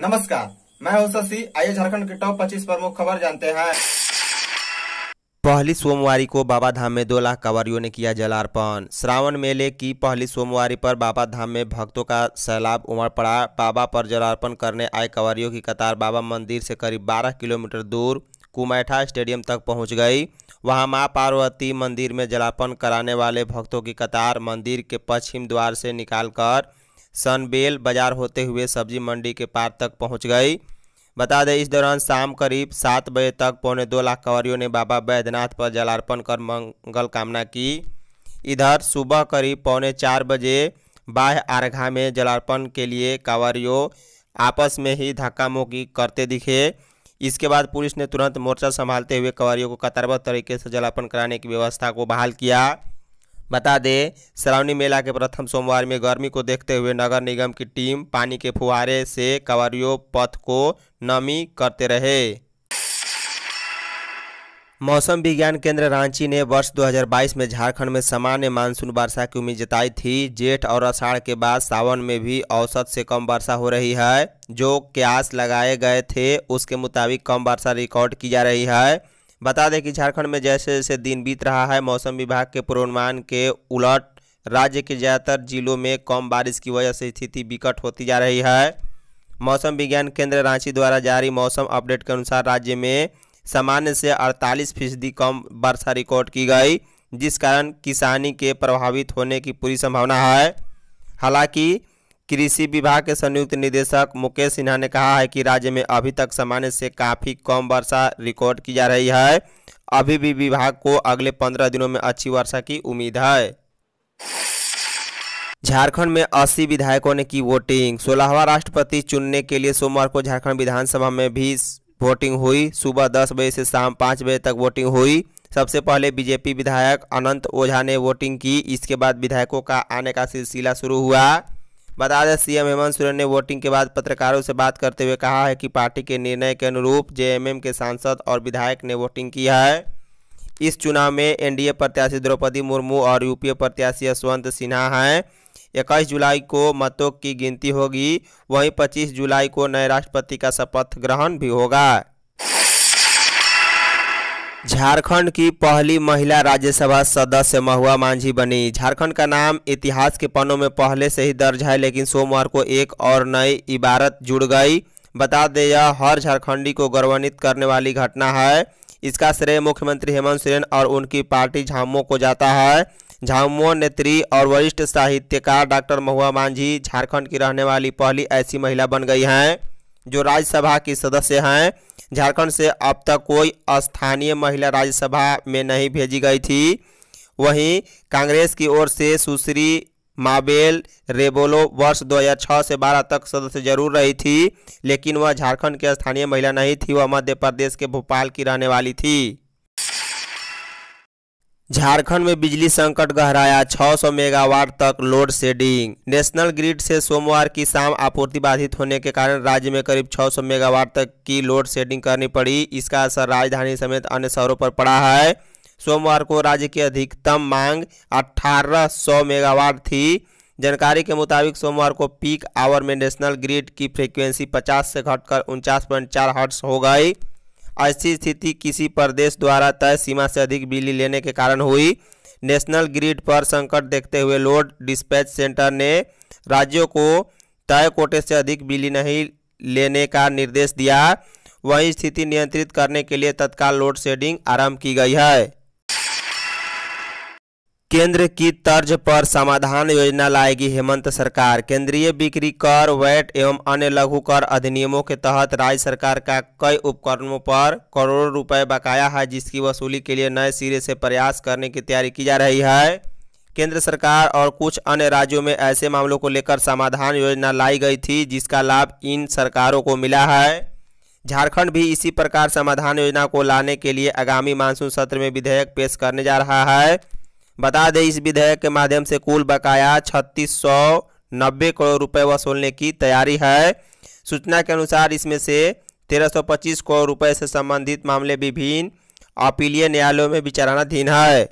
नमस्कार मैं हूं शशि आइए झारखंड के टॉप 25 प्रमुख खबर जानते हैं पहली सोमवारी को बाबा धाम में दो लाख कंवरियों ने किया जलार्पण श्रावण मेले की पहली सोमवारी पर बाबा धाम में भक्तों का सैलाब उमड़ पड़ा बाबा पर जलार्पण करने आए कवरियों की कतार बाबा मंदिर से करीब 12 किलोमीटर दूर कुमैठा स्टेडियम तक पहुंच गई वहां मां पार्वती मंदिर में जलार्पण कराने वाले भक्तों की कतार मंदिर के पश्चिम द्वार से निकालकर सनबेल बाजार होते हुए सब्जी मंडी के पार तक पहुंच गई बता दें इस दौरान शाम करीब सात बजे तक पौने दो लाख कंवरियों ने बाबा बैद्यनाथ पर जलार्पण कर मंगल कामना की इधर सुबह करीब पौने चार बजे बाह आरघा में जलार्पण के लिए कंवरियों आपस में ही धक्का मुक्की करते दिखे इसके बाद पुलिस ने तुरंत मोर्चा संभालते हुए कंवरियों को कतारबद्ध तरीके से जलार्पण कराने की व्यवस्था को बहाल किया बता दें श्रावणी मेला के प्रथम सोमवार में गर्मी को देखते हुए नगर निगम की टीम पानी के फुहारे से कवरियों पथ को नमी करते रहे मौसम विज्ञान केंद्र रांची ने वर्ष 2022 में झारखंड में सामान्य मानसून वर्षा की उम्मीद जताई थी जेठ और अषाढ़ के बाद सावन में भी औसत से कम वर्षा हो रही है जो क्यास लगाए गए थे उसके मुताबिक कम वर्षा रिकॉर्ड की जा रही है बता दें कि झारखंड में जैसे जैसे दिन बीत रहा है मौसम विभाग के पूर्वानुमान के उलट राज्य के ज़्यादातर जिलों में कम बारिश की वजह से स्थिति विकट होती जा रही है मौसम विज्ञान केंद्र रांची द्वारा जारी मौसम अपडेट के अनुसार राज्य में सामान्य से 48 फीसदी कम वर्षा रिकॉर्ड की गई जिस कारण किसानी के प्रभावित होने की पूरी संभावना है हालांकि कृषि विभाग के संयुक्त निदेशक मुकेश सिन्हा ने कहा है कि राज्य में अभी तक सामान्य से काफ़ी कम वर्षा रिकॉर्ड की जा रही है अभी भी विभाग को अगले पंद्रह दिनों में अच्छी वर्षा की उम्मीद है झारखंड में अस्सी विधायकों ने की वोटिंग सोलहवा राष्ट्रपति चुनने के लिए सोमवार को झारखंड विधानसभा में भी वोटिंग हुई सुबह दस बजे से शाम पाँच बजे तक वोटिंग हुई सबसे पहले बीजेपी विधायक अनंत ओझा ने वोटिंग की इसके बाद विधायकों का आने का सिलसिला शुरू हुआ बता दें सीएम हेमंत सोरेन ने वोटिंग के बाद पत्रकारों से बात करते हुए कहा है कि पार्टी के निर्णय के अनुरूप जेएमएम के सांसद और विधायक ने वोटिंग की है इस चुनाव में एनडीए प्रत्याशी द्रौपदी मुर्मू और यूपीए प्रत्याशी यशवंत सिन्हा हैं इक्कीस जुलाई को मतों की गिनती होगी वहीं पच्चीस जुलाई को नए राष्ट्रपति का शपथ ग्रहण भी होगा झारखंड की पहली महिला राज्यसभा सदस्य महुआ मांझी बनी झारखंड का नाम इतिहास के पन्नों में पहले से ही दर्ज है लेकिन सोमवार को एक और नई इबारत जुड़ गई बता दें यह हर झारखंडी को गौरवान्वित करने वाली घटना है इसका श्रेय मुख्यमंत्री हेमंत सोरेन और उनकी पार्टी झामुमो को जाता है झामुमो नेत्री और वरिष्ठ साहित्यकार डॉक्टर महुआ मांझी झारखंड की रहने वाली पहली ऐसी महिला बन गई हैं जो राज्यसभा की सदस्य हैं झारखंड से अब तक कोई स्थानीय महिला राज्यसभा में नहीं भेजी गई थी वहीं कांग्रेस की ओर से सुश्री माबेल रेबोलो वर्ष 2006 से 12 तक सदस्य जरूर रही थी लेकिन वह झारखंड की स्थानीय महिला नहीं थी वह मध्य प्रदेश के भोपाल की रहने वाली थी झारखंड में बिजली संकट गहराया 600 मेगावाट तक लोड शेडिंग नेशनल ग्रिड से सोमवार की शाम आपूर्ति बाधित होने के कारण राज्य में करीब 600 मेगावाट तक की लोड शेडिंग करनी पड़ी इसका असर राजधानी समेत अन्य शहरों पर पड़ा है सोमवार को राज्य की अधिकतम मांग 1800 मेगावाट थी जानकारी के मुताबिक सोमवार को पीक आवर में नेशनल ग्रिड की फ्रिक्वेंसी पचास से घटकर उनचास पॉइंट हो गई ऐसी स्थिति किसी प्रदेश द्वारा तय सीमा से अधिक बिजली लेने के कारण हुई नेशनल ग्रिड पर संकट देखते हुए लोड डिस्पैच सेंटर ने राज्यों को तय कोटे से अधिक बिजली नहीं लेने का निर्देश दिया वहीं स्थिति नियंत्रित करने के लिए तत्काल लोड शेडिंग आरंभ की गई है केंद्र की तर्ज पर समाधान योजना लाएगी हेमंत सरकार केंद्रीय बिक्री कर वैट एवं अन्य लघु कर अधिनियमों के तहत राज्य सरकार का कई उपकरणों पर करोड़ों रुपए बकाया है जिसकी वसूली के लिए नए सिरे से प्रयास करने की तैयारी की जा रही है केंद्र सरकार और कुछ अन्य राज्यों में ऐसे मामलों को लेकर समाधान योजना लाई गई थी जिसका लाभ इन सरकारों को मिला है झारखंड भी इसी प्रकार समाधान योजना को लाने के लिए आगामी मानसून सत्र में विधेयक पेश करने जा रहा है बता दें इस विधेयक के माध्यम से कुल बकाया छत्तीस सौ नब्बे करोड़ रुपए वसूलने की तैयारी है सूचना के अनुसार इसमें से 1325 करोड़ रुपए से संबंधित मामले विभिन्न अपीलीय न्यायालयों में विचाराधीन है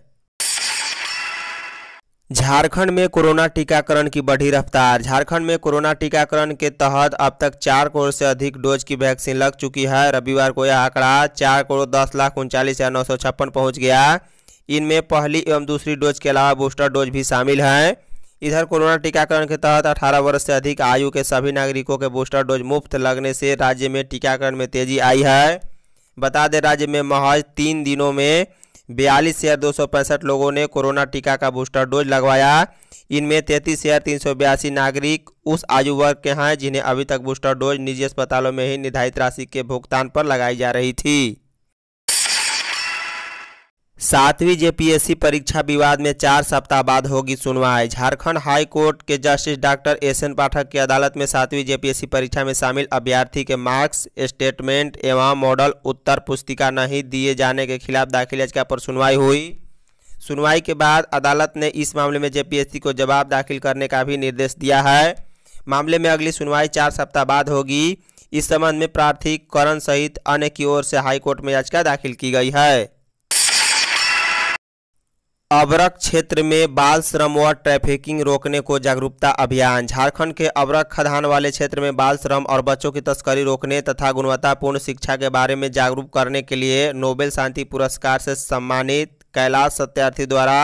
झारखंड में कोरोना टीकाकरण की बढ़ी रफ्तार झारखंड में कोरोना टीकाकरण के तहत अब तक चार करोड़ से अधिक डोज की वैक्सीन लग चुकी है रविवार को यह आंकड़ा चार करोड़ दस लाख उनचालीस हजार नौ सौ छप्पन पहुँच गया इनमें पहली एवं दूसरी डोज के अलावा बूस्टर डोज भी शामिल हैं इधर कोरोना टीकाकरण के तहत 18 वर्ष से अधिक आयु के सभी नागरिकों के बूस्टर डोज मुफ्त लगने से राज्य में टीकाकरण में तेजी आई है बता दें राज्य में महज तीन दिनों में बयालीस हज़ार दो सौ पैंसठ लोगों ने कोरोना टीका का बूस्टर डोज लगवाया इनमें तैंतीस हज़ार तीन सौ बयासी नागरिक उस आयु वर्ग के हैं जिन्हें अभी तक बूस्टर डोज निजी अस्पतालों में ही निर्धारित राशि के भुगतान पर लगाई जा रही थी सातवीं जेपीएससी परीक्षा विवाद में चार सप्ताह बाद होगी सुनवाई झारखंड हाई कोर्ट के justice doctor S N Pathak की अदालत में सातवीं जेपीएससी परीक्षा में शामिल अभ्यर्थी के मार्क्स स्टेटमेंट एवं मॉडल उत्तर पुस्तिका नहीं दिए जाने के खिलाफ दाखिल याचिका पर सुनवाई हुई सुनवाई के बाद अदालत ने इस मामले में जेपीएससी को जवाब दाखिल करने का भी निर्देश दिया है मामले में अगली सुनवाई चार सप्ताह बाद होगी इस संबंध में प्रार्थी करण सहित अन्य की ओर से हाईकोर्ट में याचिका दाखिल की गई है अबरक क्षेत्र में बाल श्रम व ट्रैफिकिंग रोकने को जागरूकता अभियान झारखंड के अबरक खदान वाले क्षेत्र में बाल श्रम और बच्चों की तस्करी रोकने तथा गुणवत्तापूर्ण शिक्षा के बारे में जागरूक करने के लिए नोबेल शांति पुरस्कार से सम्मानित कैलाश सत्यार्थी द्वारा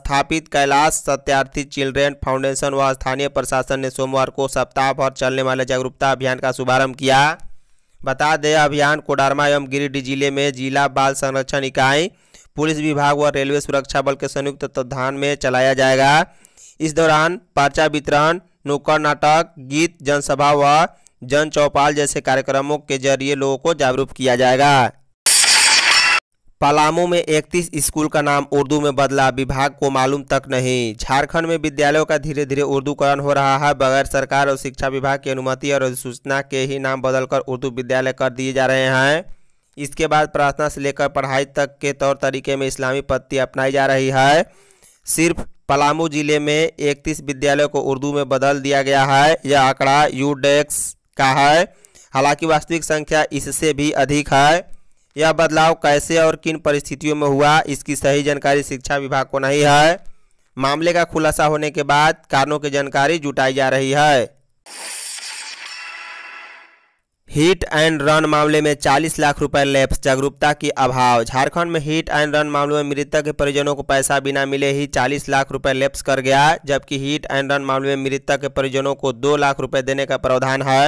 स्थापित कैलाश सत्यार्थी चिल्ड्रेन फाउंडेशन व स्थानीय प्रशासन ने सोमवार को सप्ताह भर चलने वाले जागरूकता अभियान का शुभारंभ किया बता दें अभियान कोडारमा एवं गिरिडीह जिले में जिला बाल संरक्षण इकाई पुलिस विभाग व रेलवे सुरक्षा बल के संयुक्त तत्वधान में चलाया जाएगा इस दौरान पर्चा वितरण नुक्कड़ नाटक गीत जनसभा व जन चौपाल जैसे कार्यक्रमों के जरिए लोगों को जागरूक किया जाएगा पलामू में 31 स्कूल का नाम उर्दू में बदला विभाग को मालूम तक नहीं झारखंड में विद्यालयों का धीरे धीरे उर्दूकरण हो रहा है बगैर सरकार और शिक्षा विभाग की अनुमति और अधिसूचना के ही नाम बदलकर उर्दू विद्यालय कर दिए जा रहे हैं इसके बाद प्रार्थना से लेकर पढ़ाई तक के तौर तरीके में इस्लामी पद्धति अपनाई जा रही है सिर्फ पलामू जिले में इकतीस विद्यालयों को उर्दू में बदल दिया गया है यह आंकड़ा यूडेक्स e का है हालांकि वास्तविक संख्या इससे भी अधिक है यह बदलाव कैसे और किन परिस्थितियों में हुआ इसकी सही जानकारी शिक्षा विभाग को नहीं है मामले का खुलासा होने के बाद कारणों की जानकारी जुटाई जा रही है हिट एंड रन मामले में 40 लाख रुपए लेप्स जागरूकता की अभाव झारखंड में हिट एंड रन मामलों में मृतक के परिजनों को पैसा बिना मिले ही 40 लाख रुपए लेप्स कर गया जबकि हिट एंड रन मामले में मृतक के परिजनों को 2 लाख रुपए देने का प्रावधान है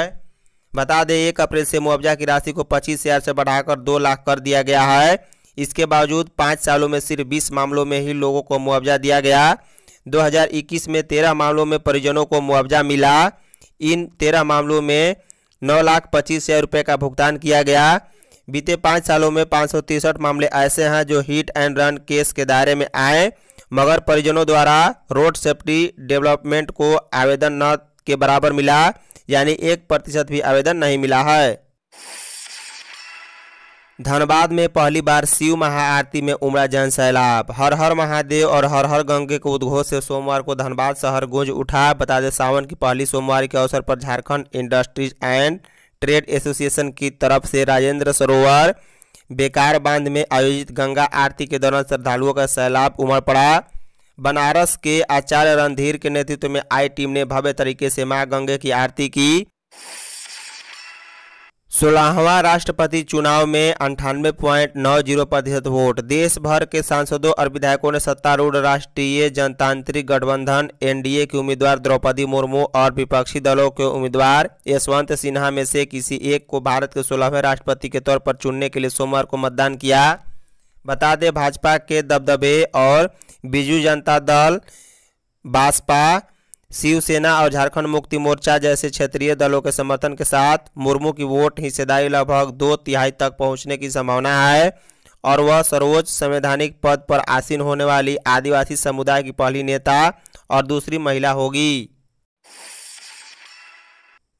बता दें एक अप्रैल से मुआवजा की राशि को पच्चीस हज़ार से बढ़ाकर दो लाख कर दिया गया है इसके बावजूद पाँच सालों में सिर्फ बीस मामलों में ही लोगों को मुआवजा दिया गया दो में तेरह मामलों में परिजनों को मुआवजा मिला इन तेरह मामलों में नौ लाख पच्चीस हजार रुपये का भुगतान किया गया बीते पाँच सालों में पाँच सौ तिरसठ मामले ऐसे हैं जो हिट एंड रन केस के दायरे में आए मगर परिजनों द्वारा रोड सेफ्टी डेवलपमेंट को आवेदन न के बराबर मिला यानी एक प्रतिशत भी आवेदन नहीं मिला है धनबाद में पहली बार शिव महाआरती में उमड़ा जन सैलाब हर हर महादेव और हर हर गंगे के उद्घोष से सोमवार को धनबाद शहर गूंज उठा बता दें सावन की पहली सोमवार के अवसर पर Jharkhand industries and trade association की तरफ से राजेंद्र सरोवर बेकार बांध में आयोजित गंगा आरती के दौरान श्रद्धालुओं का सैलाब उमड़ पड़ा बनारस के आचार्य रणधीर के नेतृत्व में आई टीम ने भव्य तरीके से माँ गंगे की आरती की सोलहवां राष्ट्रपति चुनाव में अंठानवे प्वाइंट नौ जीरो प्रतिशत वोट देश भर के सांसदों और विधायकों ने सत्तारूढ़ राष्ट्रीय जनतांत्रिक गठबंधन एनडीए के उम्मीदवार द्रौपदी मुर्मू और विपक्षी दलों के उम्मीदवार यशवंत सिन्हा में से किसी एक को भारत के सोलहवें राष्ट्रपति के तौर पर चुनने के लिए सोमवार को मतदान किया बता दें भाजपा के दबदबे और बीजू जनता दल बासपा शिवसेना और झारखंड मुक्ति मोर्चा जैसे क्षेत्रीय दलों के समर्थन के साथ मुर्मू की वोट हिस्सेदारी लगभग दो तिहाई तक पहुंचने की संभावना है और वह सर्वोच्च संवैधानिक पद पर आसीन होने वाली आदिवासी समुदाय की पहली नेता और दूसरी महिला होगी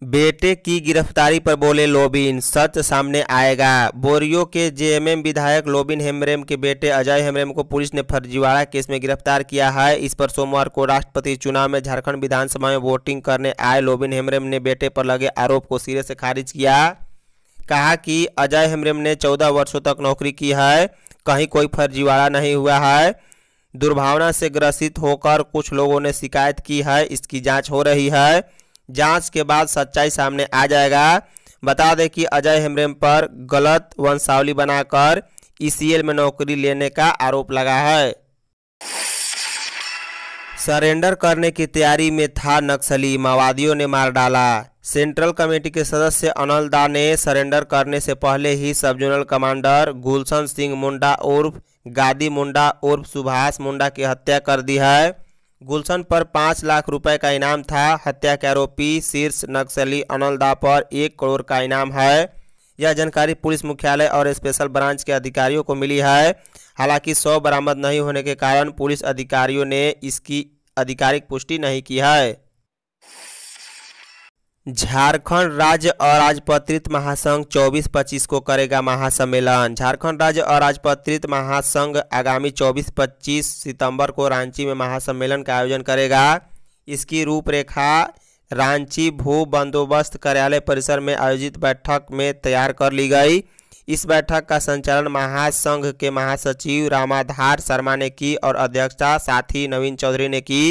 बेटे की गिरफ्तारी पर बोले लोबिन सच सामने आएगा बोरियो के जेएमएम विधायक लोबिन हेमरेम के बेटे अजय हेमरेम को पुलिस ने फर्जीवाड़ा केस में गिरफ्तार किया है इस पर सोमवार को राष्ट्रपति चुनाव में झारखंड विधानसभा में वोटिंग करने आए लोबिन हेमरेम ने बेटे पर लगे आरोप को सिरे से खारिज किया कहा कि अजय हेमरेम ने चौदह वर्षों तक नौकरी की है कहीं कोई फर्जीवाड़ा नहीं हुआ है दुर्भावना से ग्रसित होकर कुछ लोगों ने शिकायत की है इसकी जाँच हो रही है जांच के बाद सच्चाई सामने आ जाएगा बता दें कि अजय हेमरेम पर गलत वंशावली बनाकर ईसीएल e में नौकरी लेने का आरोप लगा है सरेंडर करने की तैयारी में था नक्सली माओवादियों ने मार डाला सेंट्रल कमेटी के सदस्य अनल दा ने सरेंडर करने से पहले ही सब जोनल कमांडर गुलशन सिंह मुंडा उर्फ गादी मुंडा उर्फ सुभाष मुंडा की हत्या कर दी है गुलशन पर पाँच लाख रुपए का इनाम था हत्या के आरोपी शीर्ष नक्सली अनल दा पर एक करोड़ का इनाम है यह जानकारी पुलिस मुख्यालय और स्पेशल ब्रांच के अधिकारियों को मिली है हालांकि शव बरामद नहीं होने के कारण पुलिस अधिकारियों ने इसकी आधिकारिक पुष्टि नहीं की है झारखंड राज्य अराजपत्रित महासंघ 24-25 को करेगा महासम्मेलन झारखंड राज्य अराजपत्रित महासंघ आगामी 24-25 सितंबर को रांची में महासम्मेलन का आयोजन करेगा इसकी रूपरेखा रांची भू बंदोबस्त कार्यालय परिसर में आयोजित बैठक में तैयार कर ली गई इस बैठक का संचालन महासंघ के महासचिव रामाधार शर्मा ने की और अध्यक्षता साथी नवीन चौधरी ने की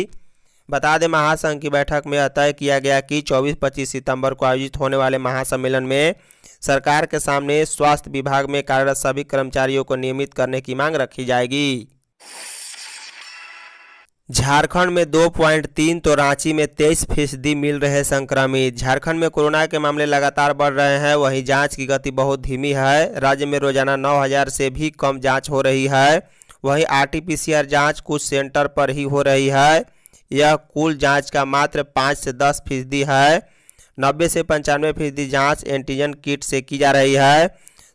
बता दें महासंघ की बैठक में तय किया गया कि 24-25 सितंबर को आयोजित होने वाले महासम्मेलन में सरकार के सामने स्वास्थ्य विभाग में कार्यरत सभी कर्मचारियों को नियमित करने की मांग रखी जाएगी झारखंड में दो पॉइंट तीन तो रांची में तेईस फीसदी मिल रहे संक्रमित झारखंड में कोरोना के मामले लगातार बढ़ रहे हैं वहीं जांच की गति बहुत धीमी है राज्य में रोजाना नौ हजार से भी कम जांच हो रही है वहीं आरटीपीसीआर जांच कुछ सेंटर पर ही हो रही है यह कुल जांच का मात्र पाँच से दस फीसदी है नब्बे से पंचानवे फीसदी जाँच एंटीजन किट से की जा रही है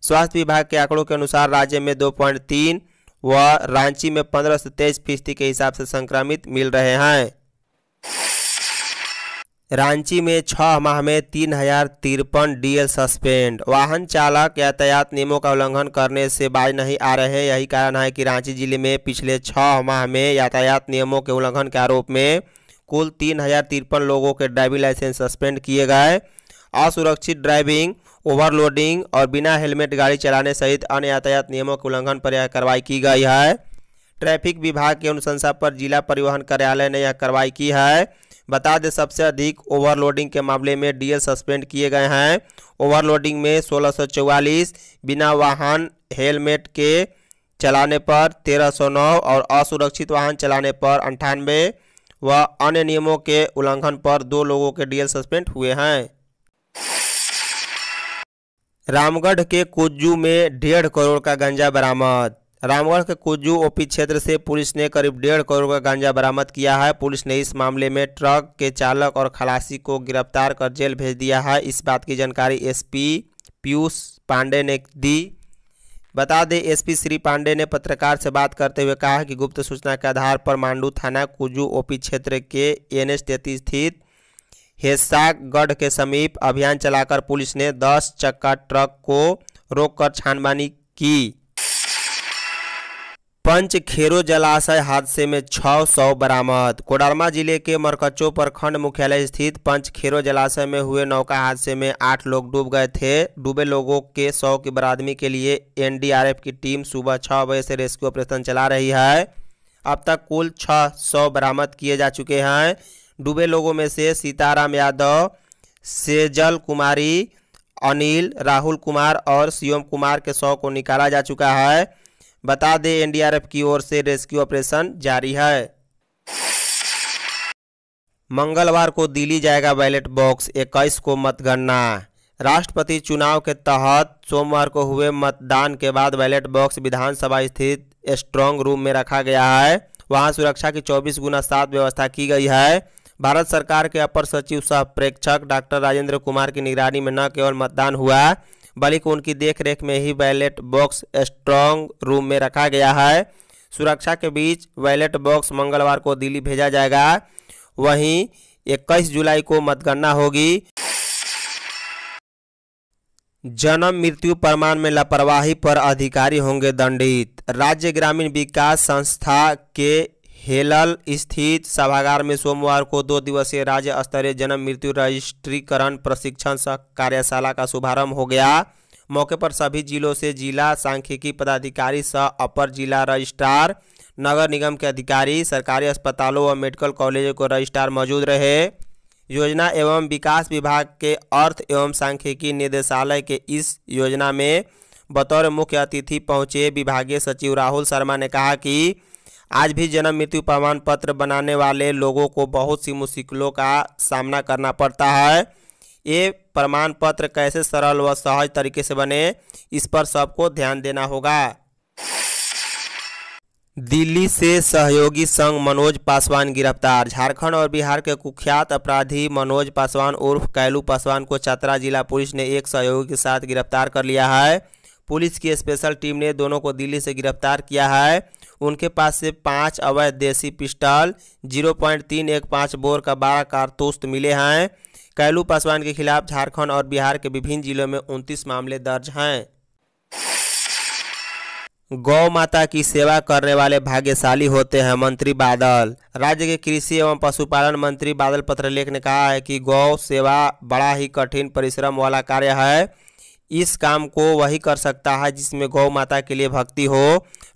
स्वास्थ्य विभाग के आंकड़ों के अनुसार राज्य में दो पॉइंट तीन व रांची में पंद्रह से तेईस फीसदी के हिसाब से संक्रमित मिल रहे हैं रांची में छह माह में तीन हजार तिरपन डीएल सस्पेंड वाहन चालक यातायात नियमों का उल्लंघन करने से बाज नहीं आ रहे यही कारण है कि रांची जिले में पिछले छह माह में यातायात नियमों के उल्लंघन के आरोप में कुल तीन हजार तिरपन लोगों के ड्राइविंग लाइसेंस सस्पेंड किए गए असुरक्षित ड्राइविंग ओवरलोडिंग और बिना हेलमेट गाड़ी चलाने सहित अन्य यातायात नियमों के उल्लंघन पर यह कार्रवाई की गई है ट्रैफिक विभाग की अनुशंसा पर जिला परिवहन कार्यालय ने यह कार्रवाई की है बता दें सबसे अधिक ओवरलोडिंग के मामले में डीएल सस्पेंड किए गए हैं ओवरलोडिंग में 1644 बिना वाहन हेलमेट के चलाने पर 1309 और असुरक्षित वाहन चलाने पर अंठानवे व अन्य नियमों के उल्लंघन पर दो लोगों के डीएल सस्पेंड हुए हैं रामगढ़ के कुज्जू में डेढ़ करोड़ का गंजा बरामद रामगढ़ के कुजू ओपी क्षेत्र से पुलिस ने करीब डेढ़ करोड़ का गांजा बरामद किया है पुलिस ने इस मामले में ट्रक के चालक और खलासी को गिरफ्तार कर जेल भेज दिया है इस बात की जानकारी एसपी पीयूष पांडे ने दी बता दें एसपी श्री पांडे ने पत्रकार से बात करते हुए कहा कि गुप्त सूचना के आधार पर मांडू थाना कुजू ओपी क्षेत्र के एन एच स्थित हेसागढ़ के समीप अभियान चलाकर पुलिस ने दस चक्का ट्रक को रोककर छानबानी की खेरो जलाशय हादसे में छः सौ बरामद कोडरमा जिले के मरकच्चो प्रखंड मुख्यालय स्थित खेरो जलाशय में हुए नौका हादसे में आठ लोग डूब गए थे डूबे लोगों के सौ की बरादमी के लिए एनडीआरएफ की टीम सुबह छः बजे से रेस्क्यू ऑपरेशन चला रही है अब तक कुल छः सौ बरामद किए जा चुके हैं डूबे लोगों में से सीताराम यादव सेजल कुमारी अनिल राहुल कुमार और शिवम कुमार के शव को निकाला जा चुका है बता दें एनडीआरएफ की ओर से रेस्क्यू ऑपरेशन जारी है मंगलवार को दिल्ली जाएगा बैलेट बॉक्स इक्कीस को मतगणना राष्ट्रपति चुनाव के तहत सोमवार को हुए मतदान के बाद बैलेट बॉक्स विधानसभा स्थित स्ट्रांग रूम में रखा गया है वहां सुरक्षा की 24 गुना सात व्यवस्था की गई है भारत सरकार के अपर सचिव सह प्रेक्षक डॉक्टर राजेंद्र कुमार की निगरानी में न केवल मतदान हुआ बल्कि उनकी देखरेख में ही बैलेट बॉक्स स्ट्रांग रूम में रखा गया है सुरक्षा के बीच बैलेट बॉक्स मंगलवार को दिल्ली भेजा जाएगा वहीं इक्कीस जुलाई को मतगणना होगी जन्म मृत्यु प्रमाण में लापरवाही पर अधिकारी होंगे दंडित राज्य ग्रामीण विकास संस्था के हेलल स्थित सभागार में सोमवार को दो दिवसीय राज्य स्तरीय जन्म मृत्यु रजिस्ट्रीकरण प्रशिक्षण कार्यशाला का शुभारंभ हो गया मौके पर सभी जिलों से जिला सांख्यिकी पदाधिकारी सह अपर जिला रजिस्ट्रार नगर निगम के अधिकारी सरकारी अस्पतालों व मेडिकल कॉलेजों के रजिस्ट्रार मौजूद रहे योजना एवं विकास विभाग के अर्थ एवं सांख्यिकी निदेशालय के इस योजना में बतौर मुख्य अतिथि पहुंचे विभागीय सचिव राहुल शर्मा ने कहा कि आज भी जन्म मृत्यु प्रमाण पत्र बनाने वाले लोगों को बहुत सी मुश्किलों का सामना करना पड़ता है ये प्रमाण पत्र कैसे सरल व सहज तरीके से बने इस पर सबको ध्यान देना होगा दिल्ली से सहयोगी संघ मनोज पासवान गिरफ्तार झारखंड और बिहार के कुख्यात अपराधी मनोज पासवान उर्फ कैलू पासवान को चतरा जिला पुलिस ने एक सहयोगी के साथ गिरफ्तार कर लिया है पुलिस की स्पेशल टीम ने दोनों को दिल्ली से गिरफ्तार किया है उनके पास से पाँच अवैध देसी पिस्टल जीरो पॉइंट तीन एक पाँच बोर का बारह कारतूस मिले हैं कैलू पासवान के खिलाफ झारखंड और बिहार के विभिन्न जिलों में उनतीस मामले दर्ज हैं गौ माता की सेवा करने वाले भाग्यशाली होते हैं मंत्री बादल राज्य के कृषि एवं पशुपालन मंत्री बादल पत्रलेख ने कहा है कि गौ सेवा बड़ा ही कठिन परिश्रम वाला कार्य है इस काम को वही कर सकता है जिसमें गौ माता के लिए भक्ति हो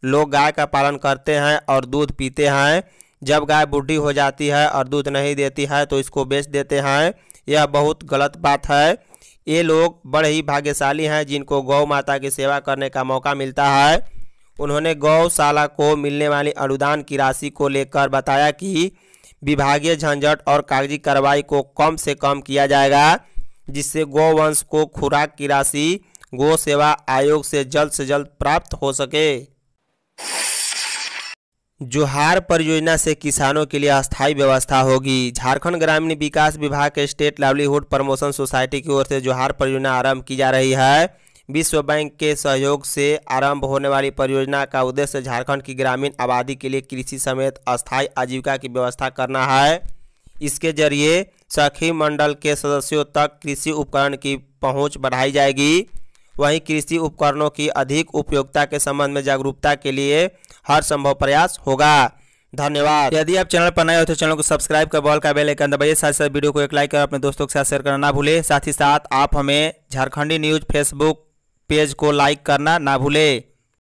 लोग गाय का पालन करते हैं और दूध पीते हैं जब गाय बूढ़ी हो जाती है और दूध नहीं देती है तो इसको बेच देते हैं यह बहुत गलत बात है ये लोग बड़े ही भाग्यशाली हैं जिनको गौ माता की सेवा करने का मौका मिलता है उन्होंने गौशाला को मिलने वाली अनुदान की राशि को लेकर बताया कि विभागीय झंझट और कागजी कार्रवाई को कम से कम किया जाएगा जिससे गौवंश को खुराक की राशि गौ सेवा आयोग से जल्द से जल्द प्राप्त हो सके जोहार परियोजना से किसानों के लिए अस्थायी व्यवस्था होगी झारखंड ग्रामीण विकास विभाग के स्टेट लाइवलीहुड प्रमोशन सोसाइटी की ओर से जोहार परियोजना आरंभ की जा रही है विश्व बैंक के सहयोग से आरंभ होने वाली परियोजना का उद्देश्य झारखंड की ग्रामीण आबादी के लिए कृषि समेत अस्थायी आजीविका की व्यवस्था करना है इसके जरिए सखी मंडल के सदस्यों तक कृषि उपकरण की पहुंच बढ़ाई जाएगी वहीं कृषि उपकरणों की अधिक उपयोगिता के संबंध में जागरूकता के लिए हर संभव प्रयास होगा धन्यवाद यदि आप चैनल पर नए हो तो चैनल को सब्सक्राइब कर बॉल का बेल आइकन दबाइए साथ साथ वीडियो को एक लाइक कर अपने दोस्तों के साथ शेयर करना ना भूलें साथ ही साथ आप हमें झारखंडी न्यूज़ फेसबुक पेज को लाइक करना ना भूलें